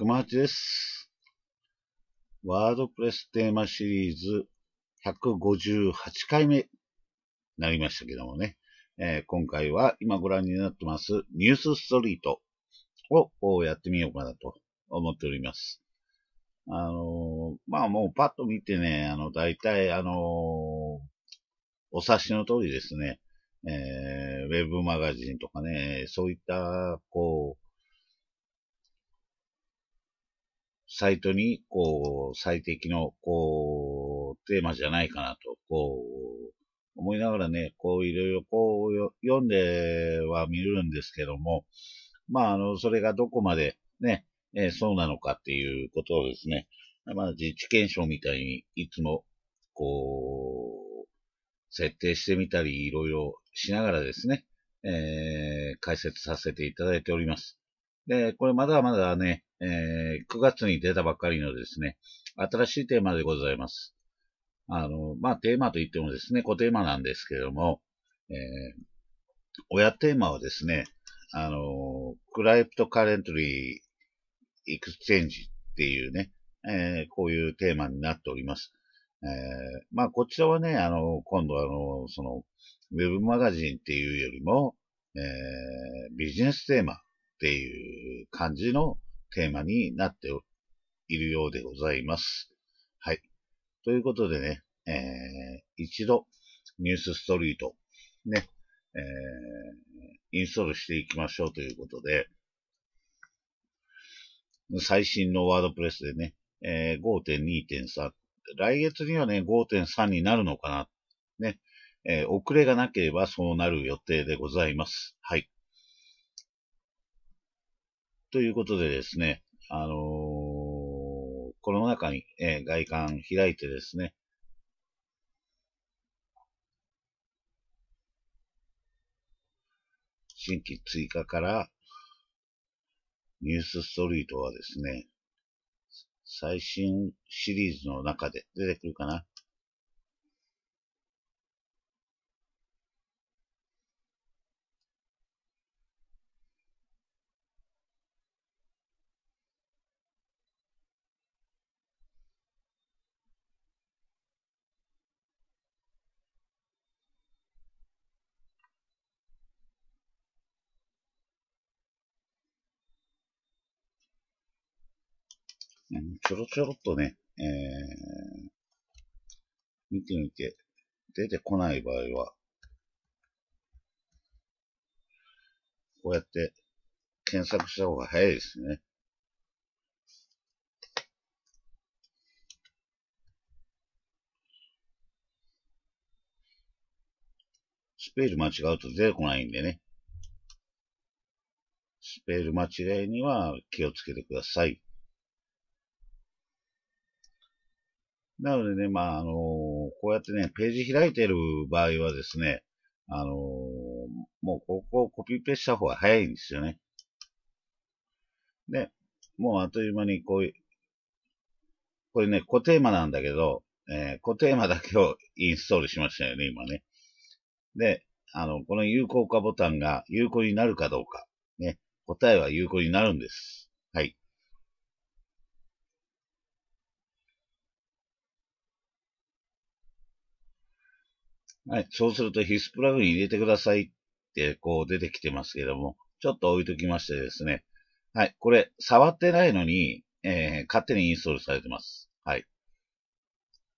熊八です。ワードプレステーマシリーズ158回目になりましたけどもね、えー、今回は今ご覧になってますニュースストリートをやってみようかなと思っております。あのー、まあもうパッと見てね、あの、大体あのー、お察しの通りですね、えー、ウェブマガジンとかね、そういった、こう、サイトに、こう、最適の、こう、テーマじゃないかなと、こう、思いながらね、こう、いろいろ、こう、読んでは見るんですけども、まあ、あの、それがどこまで、ね、えー、そうなのかっていうことをですね、まあ、実地検証みたいに、いつも、こう、設定してみたり、いろいろしながらですね、えー、解説させていただいております。で、これまだまだね、えー、9月に出たばっかりのですね、新しいテーマでございます。あの、まあ、テーマといってもですね、固テーマなんですけれども、えー、親テーマはですね、あの、クライプトカレントリーエクスチェンジっていうね、えー、こういうテーマになっております。えー、まあ、こちらはね、あの、今度あの、その、ウェブマガジンっていうよりも、えー、ビジネステーマっていう感じの、テーマになっているようでございます。はい。ということでね、えー、一度、ニュースストリート、ね、えー、インストールしていきましょうということで、最新のワードプレスでね、えー、5.2.3、来月にはね、5.3になるのかな。ね、えー、遅れがなければそうなる予定でございます。はい。ということでですね、あのー、この中に、えー、外観開いてですね、新規追加からニュースストリートはですね、最新シリーズの中で出てくるかなちょろちょろっとね、えー、見てみて、出てこない場合は、こうやって検索した方が早いですね。スペル間違うと出てこないんでね。スペル間違いには気をつけてください。なのでね、まあ、あの、こうやってね、ページ開いてる場合はですね、あの、もうここをコピペした方が早いんですよね。で、もうあっという間にこういう、これね、固テーマなんだけど、えー、固テーマだけをインストールしましたよね、今ね。で、あの、この有効化ボタンが有効になるかどうか。ね、答えは有効になるんです。はい。はい。そうすると、ヒスプラグイン入れてくださいって、こう出てきてますけども、ちょっと置いときましてですね。はい。これ、触ってないのに、えー、勝手にインストールされてます。はい。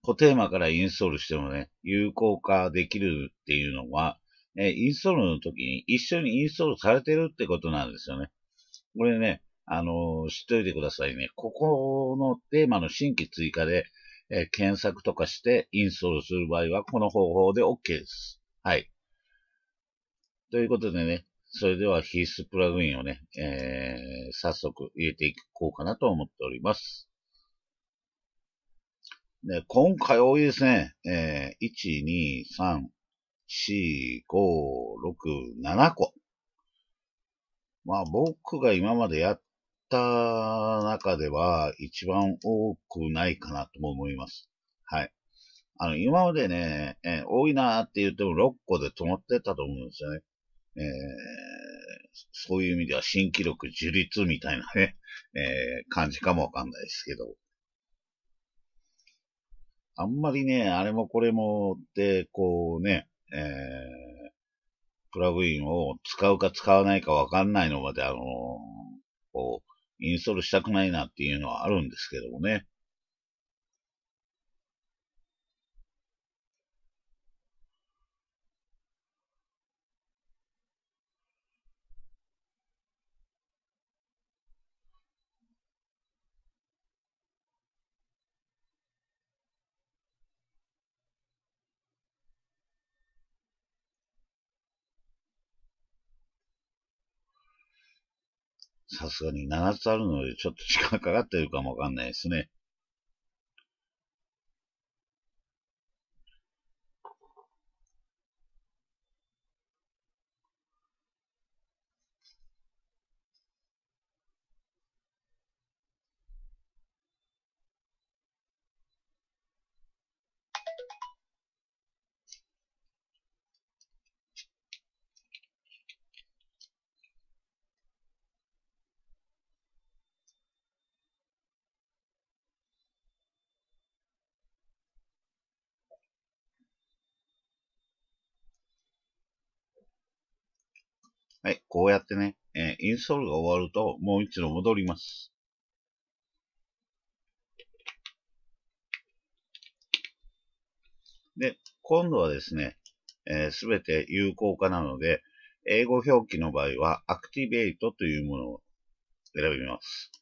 固テーマからインストールしてもね、有効化できるっていうのは、えー、インストールの時に一緒にインストールされてるってことなんですよね。これね、あのー、知っといてくださいね。ここのテーマの新規追加で、え検索とかしてインストールする場合は、この方法で OK です。はい。ということでね、それでは必須プラグインをね、えー、早速入れていこうかなと思っております。ね、今回多いですね。えー、1、2、3、4、5、6、7個。まあ僕が今までやっった中では一番多くないかなとも思います。はい。あの、今までね、えー、多いなーって言っても6個で止まってたと思うんですよね。えー、そういう意味では新記録樹立みたいなね、えー、感じかもわかんないですけど。あんまりね、あれもこれもで、こうね、えー、プラグインを使うか使わないかわかんないのまで、あのこう、インストールしたくないなっていうのはあるんですけどもね。さすがに7つあるので、ちょっと時間かかってるかもわかんないですね。はい、こうやってね、えー、インストールが終わると、もう一度戻ります。で、今度はですね、す、え、べ、て有効化なので、英語表記の場合は、アクティベートというものを選びます。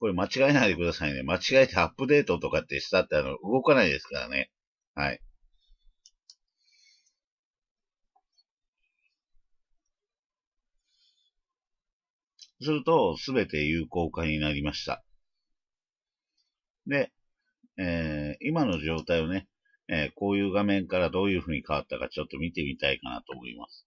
これ間違えないでくださいね。間違えてアップデートとかってしたって、あの、動かないですからね。はい。すると、すべて有効化になりました。で、えー、今の状態をね、えー、こういう画面からどういう風に変わったかちょっと見てみたいかなと思います。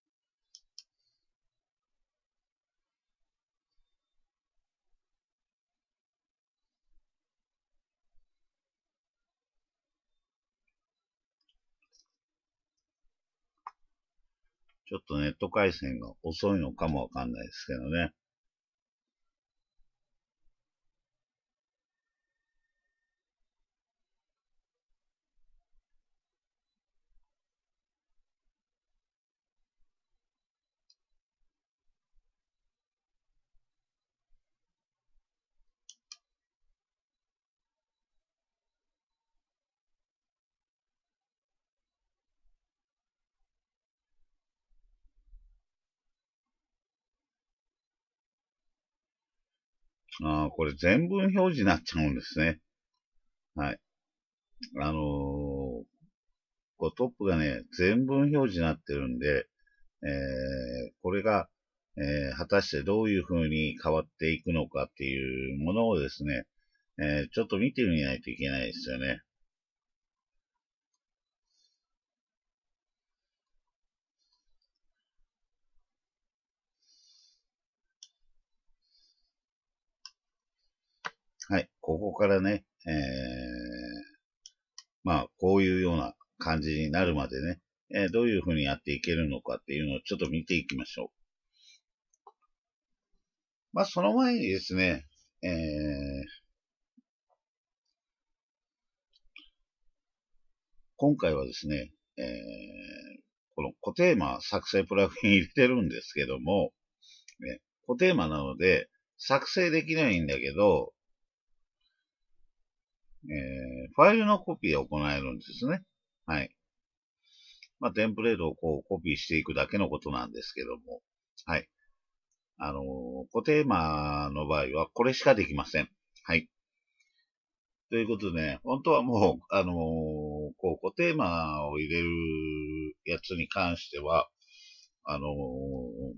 ちょっとネット回線が遅いのかもわかんないですけどね。あこれ全文表示になっちゃうんですね。はい。あのー、こうトップがね、全文表示になってるんで、えー、これが、えー、果たしてどういう風に変わっていくのかっていうものをですね、えー、ちょっと見てみないといけないですよね。ここからね、えー、まあ、こういうような感じになるまでね、えー、どういうふうにやっていけるのかっていうのをちょっと見ていきましょう。まあ、その前にですね、えー、今回はですね、えー、この固テーマ作成プラグイン入れてるんですけども、ね、固テーマなので作成できないんだけど、えー、ファイルのコピーを行えるんですね。はい。まあ、テンプレートをこうコピーしていくだけのことなんですけども、はい。あのー、固定マの場合はこれしかできません。はい。ということでね、本当はもう、あのー、こう固定マを入れるやつに関しては、あのー、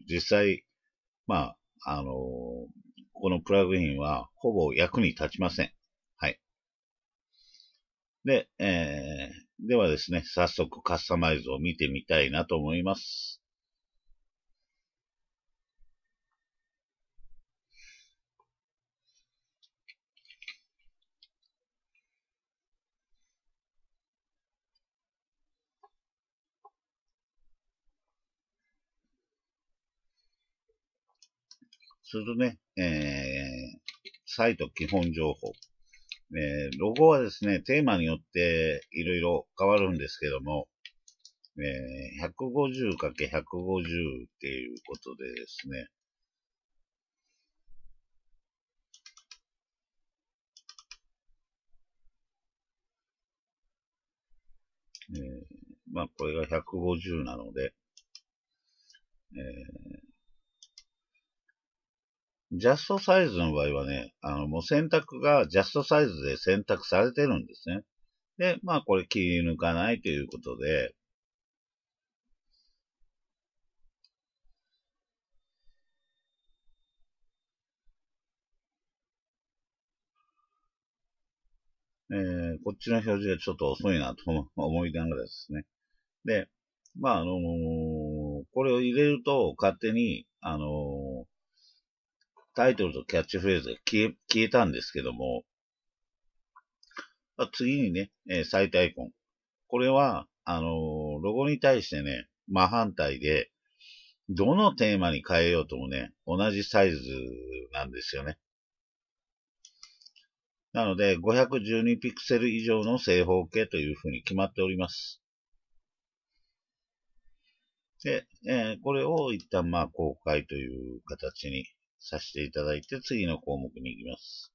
実際、まあ、あのー、このプラグインはほぼ役に立ちません。で、えー、ではですね、早速カスタマイズを見てみたいなと思います。するとね、えー、サイト基本情報。えー、ロゴはですね、テーマによっていろいろ変わるんですけども、えー、150×150 っていうことでですね、えー、まあ、これが150なので、えー、ジャストサイズの場合はね、あの、もう選択がジャストサイズで選択されてるんですね。で、まあこれ切り抜かないということで、えー、こっちの表示がちょっと遅いなと思いながらですね。で、まあ、あのー、これを入れると勝手に、あのータイトルとキャッチフレーズが消え、消えたんですけども、まあ、次にね、えー、サイトアイコン。これは、あのー、ロゴに対してね、真反対で、どのテーマに変えようともね、同じサイズなんですよね。なので、512ピクセル以上の正方形というふうに決まっております。で、えー、これを一旦まあ公開という形にさせていただいて、次の項目に行きます。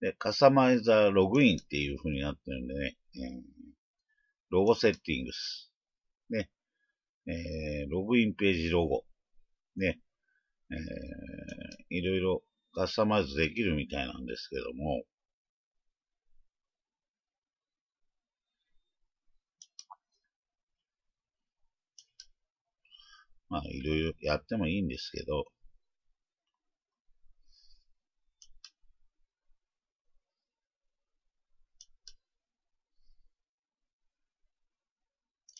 で、カスタマイザーログインっていう風になってるんでね、えー、ロゴセッティングス。ね、えー、ログインページロゴ。ね、えー、いろいろカスタマイズできるみたいなんですけども、まあ、いろいろやってもいいんですけど、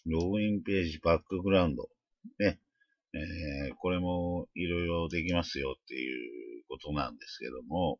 ログインページ、バックグラウンド。ね。えー、これもいろいろできますよっていうことなんですけども、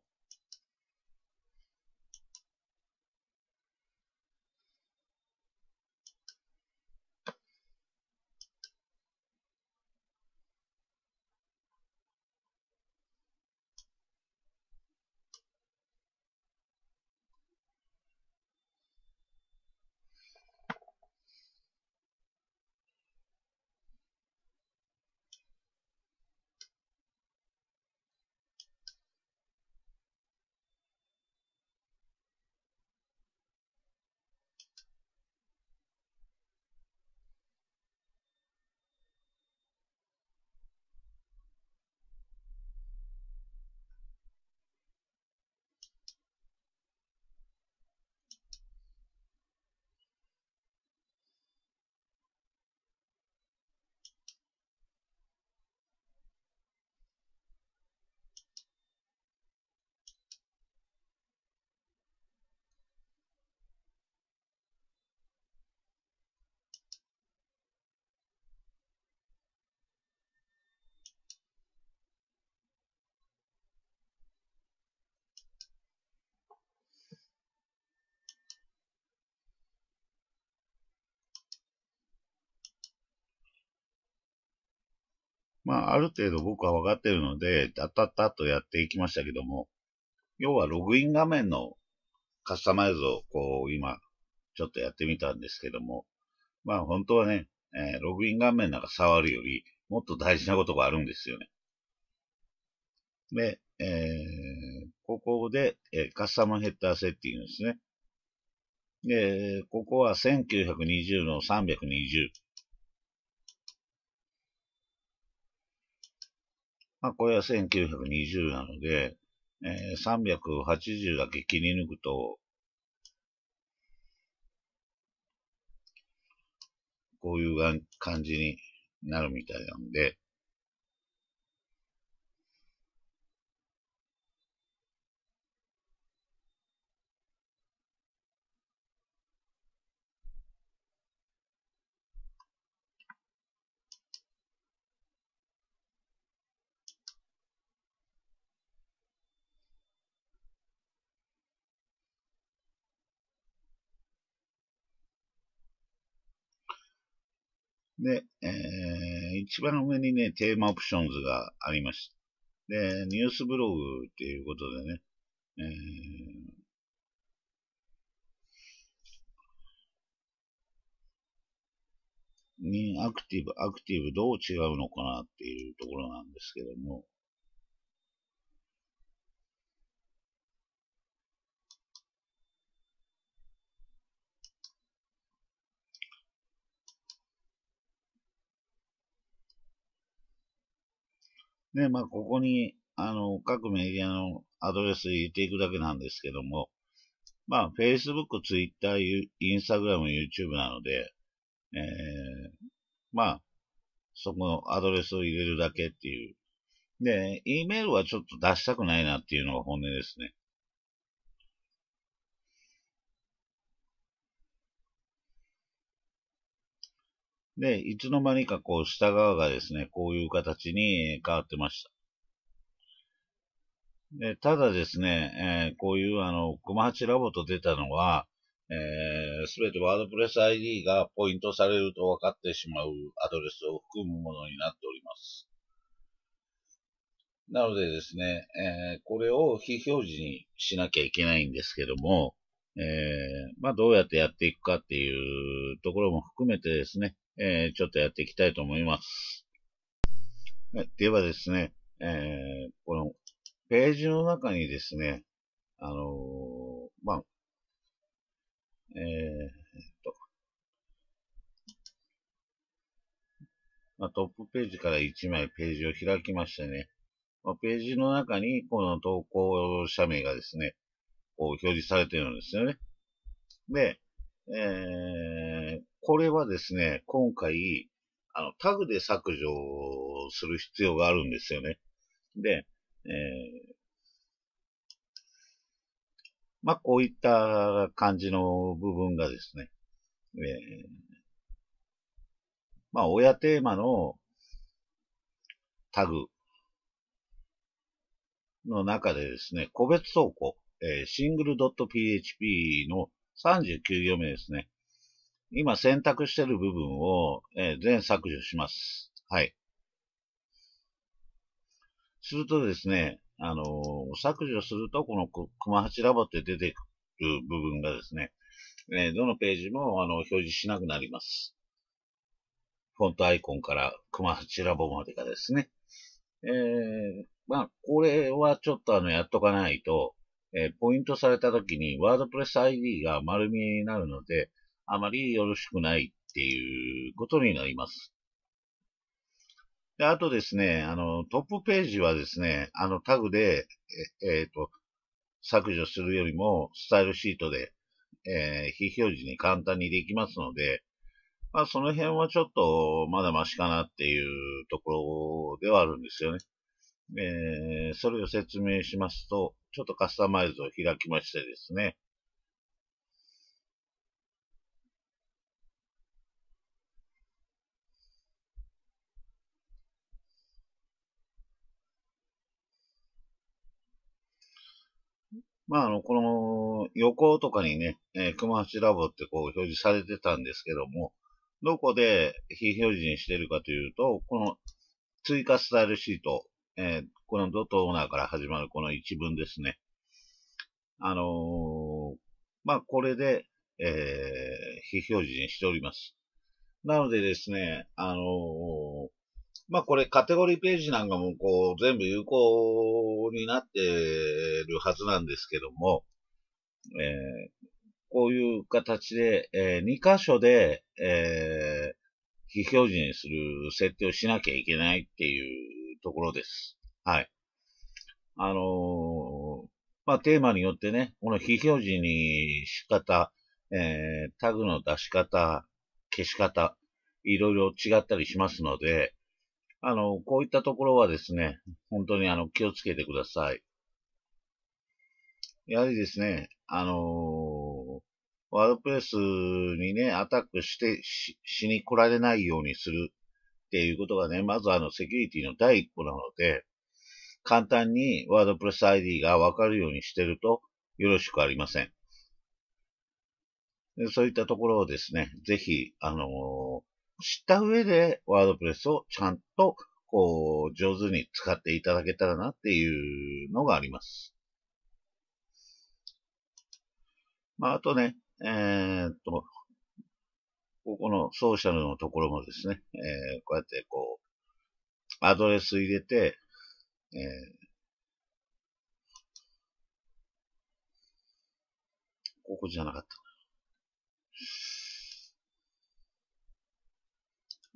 まあ、ある程度僕は分かってるので、ダッタッタッとやっていきましたけども、要はログイン画面のカスタマイズをこう今、ちょっとやってみたんですけども、まあ本当はね、えー、ログイン画面なんか触るより、もっと大事なことがあるんですよね。で、えー、ここで、えー、カスタムヘッダーセッティングですね。で、ここは1920の320。まあ、これは1920なので、えー、380だけ切り抜くと、こういう感じになるみたいなんで、で、えー、一番上にね、テーマオプションズがあります。で、ニュースブログっていうことでね、えー、にアクティブ、アクティブどう違うのかなっていうところなんですけども、ね、まあ、ここに、あの、各メディアのアドレス入れていくだけなんですけども、まあ、Facebook、Twitter、Instagram、YouTube なので、えー、まあ、そこのアドレスを入れるだけっていう。で、E メールはちょっと出したくないなっていうのが本音ですね。で、いつの間にかこう下側がですね、こういう形に変わってました。でただですね、えー、こういうあの、クマ8ラボと出たのは、えー、すべてワードプレス ID がポイントされると分かってしまうアドレスを含むものになっております。なのでですね、えー、これを非表示にしなきゃいけないんですけども、えー、まあどうやってやっていくかっていうところも含めてですね、えー、ちょっとやっていきたいと思います。ではですね、えー、このページの中にですね、あのー、まあ、えー、と、まあ、トップページから1枚ページを開きましてね、まあ、ページの中にこの投稿者名がですね、こう表示されてるんですよね。で、えー、これはですね、今回、あの、タグで削除する必要があるんですよね。で、えー、まあ、こういった感じの部分がですね、えー、まあ、親テーマのタグの中でですね、個別倉庫、えー、s i n g p h p の39行目ですね。今選択してる部分を、えー、全削除します。はい。するとですね、あのー、削除すると、この熊八ラボって出てくる部分がですね、えー、どのページもあの表示しなくなります。フォントアイコンから熊八ラボまでがですね。えー、まあ、これはちょっとあの、やっとかないと、えー、ポイントされた時に、ワードプレス ID が丸見えになるので、あまりよろしくないっていうことになります。で、あとですね、あの、トップページはですね、あのタグで、えっ、えー、と、削除するよりも、スタイルシートで、えー、非表示に簡単にできますので、まあ、その辺はちょっと、まだマシかなっていうところではあるんですよね。えー、それを説明しますと、ちょっとカスタマイズを開きましてですね、まあ、あの、この横とかにね、えー、熊八ラボってこう表示されてたんですけども、どこで非表示にしてるかというと、この追加スタイルシート、えー、このドットオーナーから始まるこの一文ですね。あのー、まあ、これで、えー、非表示にしております。なのでですね、あのー、まあこれカテゴリーページなんかもこう全部有効になってるはずなんですけども、えー、こういう形で、えー、2箇所で、えー、非表示にする設定をしなきゃいけないっていうところです。はい。あのー、まあ、テーマによってね、この非表示に仕方、えー、タグの出し方、消し方、いろいろ違ったりしますので、あの、こういったところはですね、本当にあの、気をつけてください。やはりですね、あのー、ワードプレスにね、アタックしてし、しに来られないようにするっていうことがね、まずあの、セキュリティの第一歩なので、簡単にワードプレス ID がわかるようにしてるとよろしくありません。そういったところをですね、ぜひ、あのー知った上で、ワードプレスをちゃんと、こう、上手に使っていただけたらなっていうのがあります。まあ、あとね、えー、っと、ここのソーシャルのところもですね、えー、こうやってこう、アドレス入れて、えー、ここじゃなかった。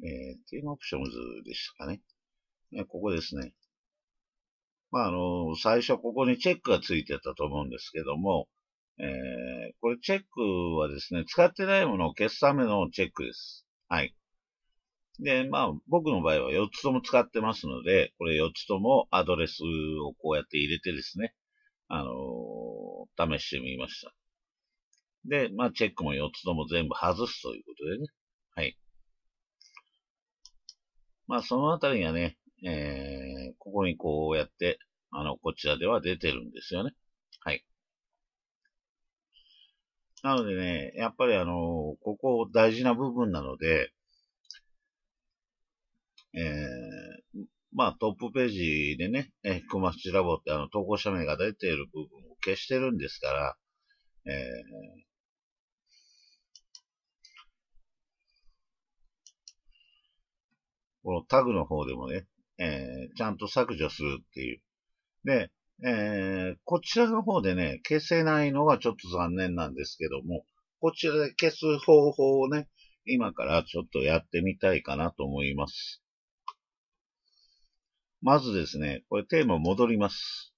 えー、テーマオプションズでしたかね。ねここですね。まあ、あの、最初ここにチェックがついてたと思うんですけども、えー、これチェックはですね、使ってないものを消すためのチェックです。はい。で、まあ、僕の場合は4つとも使ってますので、これ4つともアドレスをこうやって入れてですね、あのー、試してみました。で、まあ、チェックも4つとも全部外すということでね。はい。まあ、そのあたりがね、えー、ここにこうやって、あの、こちらでは出てるんですよね。はい。なのでね、やっぱりあの、ここ大事な部分なので、えー、まあトップページでね、えー、マスチラボってあの投稿者名が出ている部分を消してるんですから、えー、このタグの方でもね、えー、ちゃんと削除するっていう。で、えー、こちらの方でね、消せないのはちょっと残念なんですけども、こちらで消す方法をね、今からちょっとやってみたいかなと思います。まずですね、これテーマ戻ります。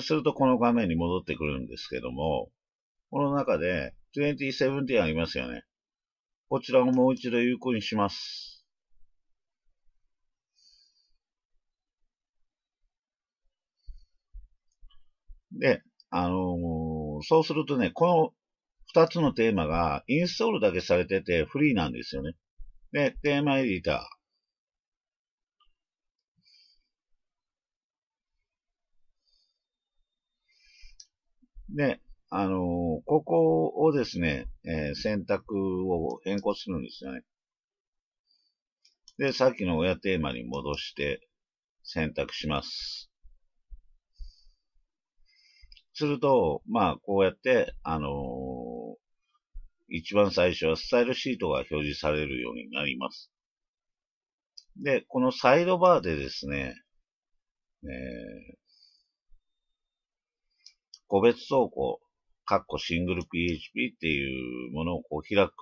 するとこの画面に戻ってくるんですけども、この中で2070ありますよね。こちらをもう一度有効にします。で、あのー、そうするとね、この2つのテーマがインストールだけされててフリーなんですよね。で、テーマエディター。で、あの、ここをですね、えー、選択を変更するんですよね。で、さっきの親テーマに戻して選択します。すると、まあ、こうやって、あのー、一番最初はスタイルシートが表示されるようになります。で、このサイドバーでですね、えー、個別走行カッコシングル PHP っていうものをこう開く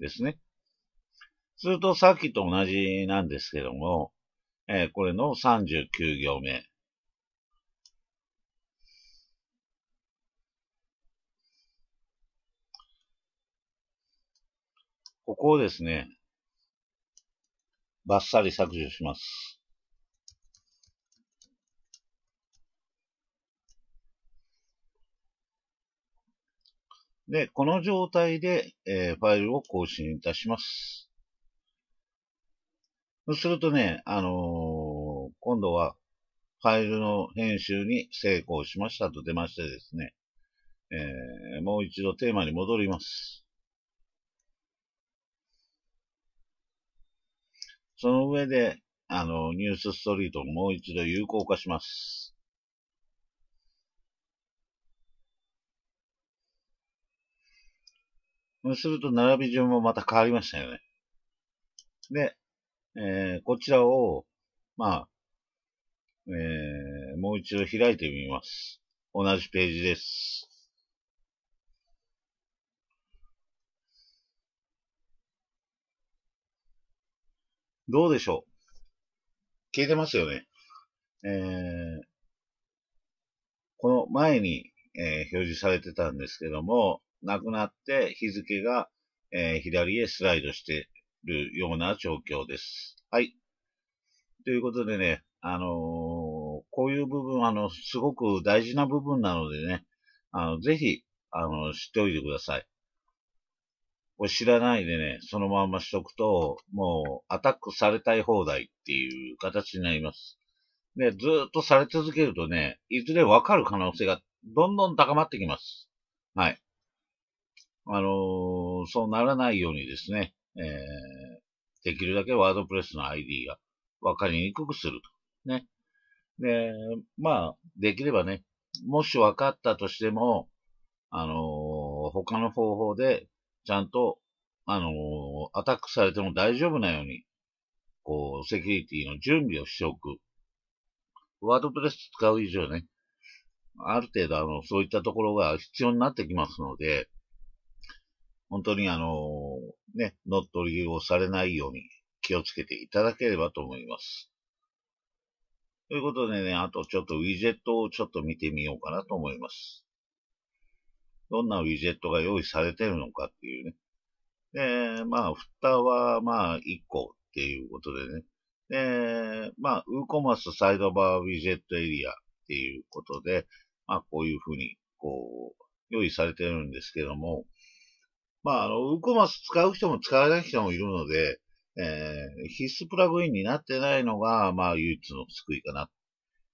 ですね。するとさっきと同じなんですけども、えー、これの39行目。ここをですね、バッサリ削除します。で、この状態で、えー、ファイルを更新いたします。そうするとね、あのー、今度はファイルの編集に成功しましたと出ましてですね、えー、もう一度テーマに戻ります。その上で、あの、ニュースストリートをもう一度有効化します。すると並び順もまた変わりましたよね。で、えー、こちらを、まあ、えー、もう一度開いてみます。同じページです。どうでしょう消えてますよね。えー、この前に、えー、表示されてたんですけども、なくなって日付が、えー、左へスライドしているような状況です。はい。ということでね、あのー、こういう部分、あの、すごく大事な部分なのでね、あの、ぜひ、あの、知っておいてください。これ知らないでね、そのまましとくと、もう、アタックされたい放題っていう形になります。で、ずっとされ続けるとね、いずれわかる可能性がどんどん高まってきます。はい。あのそうならないようにですね、えー、できるだけワードプレスの ID がわかりにくくすると。ね。で、まあ、できればね、もし分かったとしても、あの他の方法で、ちゃんと、あのアタックされても大丈夫なように、こう、セキュリティの準備をしておく。ワードプレス使う以上ね、ある程度、あの、そういったところが必要になってきますので、本当にあの、ね、乗っ取りをされないように気をつけていただければと思います。ということでね、あとちょっとウィジェットをちょっと見てみようかなと思います。どんなウィジェットが用意されてるのかっていうね。で、まあ、蓋はまあ1個っていうことでね。で、まあ、ウーコマスサイドバーウィジェットエリアっていうことで、まあ、こういうふうに、こう、用意されてるんですけども、まあ、あの、ウコマス使う人も使わない人もいるので、えー、必須プラグインになってないのが、まあ、唯一の救いかな。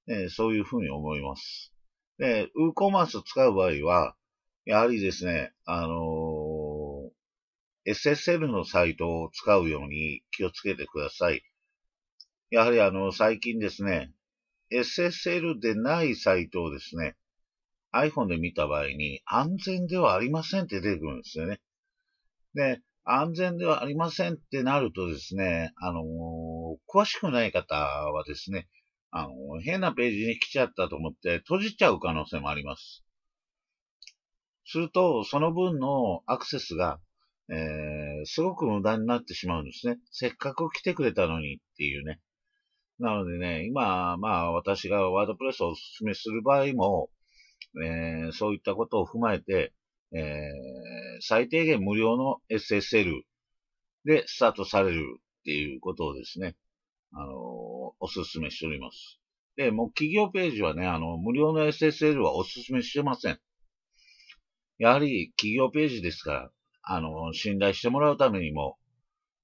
えー、そういうふうに思います。で、ウーコマース使う場合は、やはりですね、あのー、SSL のサイトを使うように気をつけてください。やはりあの、最近ですね、SSL でないサイトをですね、iPhone で見た場合に安全ではありませんって出てくるんですよね。で、安全ではありませんってなるとですね、あの詳しくない方はですね、あの変なページに来ちゃったと思って閉じちゃう可能性もあります。すると、その分のアクセスが、えー、すごく無駄になってしまうんですね。せっかく来てくれたのにっていうね。なのでね、今、まあ私がワードプレスをお勧めする場合も、えー、そういったことを踏まえて、え最低限無料の SSL でスタートされるっていうことをですね、あのお勧めしております。で、もう企業ページはね、あの、無料の SSL はお勧めしてません。やはり企業ページですから、あの、信頼してもらうためにも、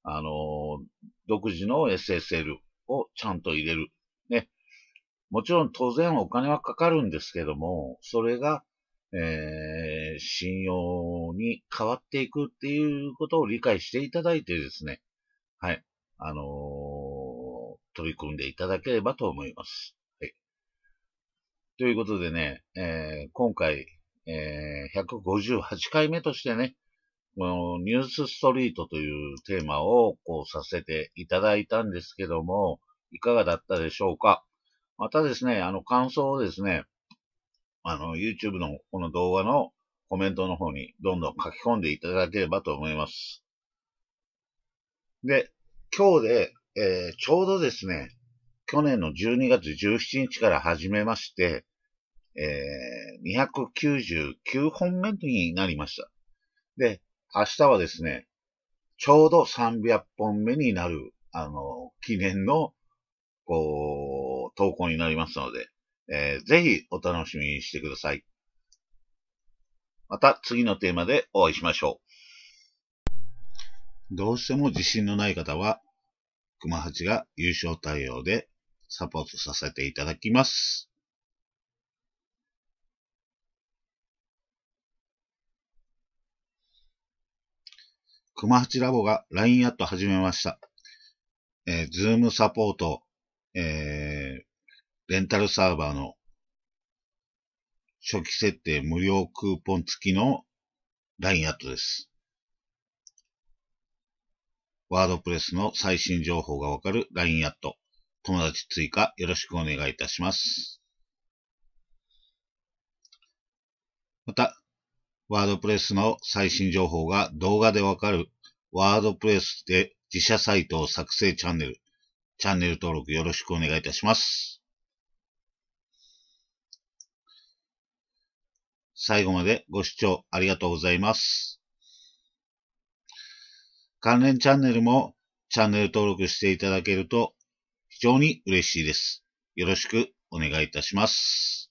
あの、独自の SSL をちゃんと入れる。ね。もちろん当然お金はかかるんですけども、それが、えー、ー、信用に変わっていくっていうことを理解していただいてですね、はい、あのー、取り組んでいただければと思います。はい。ということでね、えー、今回、えー、158回目としてね、このニュースストリートというテーマをこうさせていただいたんですけども、いかがだったでしょうかまたですね、あの感想をですね、あの、YouTube のこの動画の、コメントの方にどんどん書き込んでいただければと思います。で、今日で、えー、ちょうどですね、去年の12月17日から始めまして、えー、299本目になりました。で、明日はですね、ちょうど300本目になる、あの、記念の、こう、投稿になりますので、えー、ぜひお楽しみにしてください。また次のテーマでお会いしましょう。どうしても自信のない方は、熊八が優勝対応でサポートさせていただきます。熊八ラボが LINE アット始めました。えー、ズームサポート、えー、レンタルサーバーの初期設定無料クーポン付きの LINE アットです。ワードプレスの最新情報がわかる LINE アット。友達追加よろしくお願いいたします。また、ワードプレスの最新情報が動画でわかるワードプレスで自社サイトを作成チャンネル、チャンネル登録よろしくお願いいたします。最後までご視聴ありがとうございます。関連チャンネルもチャンネル登録していただけると非常に嬉しいです。よろしくお願いいたします。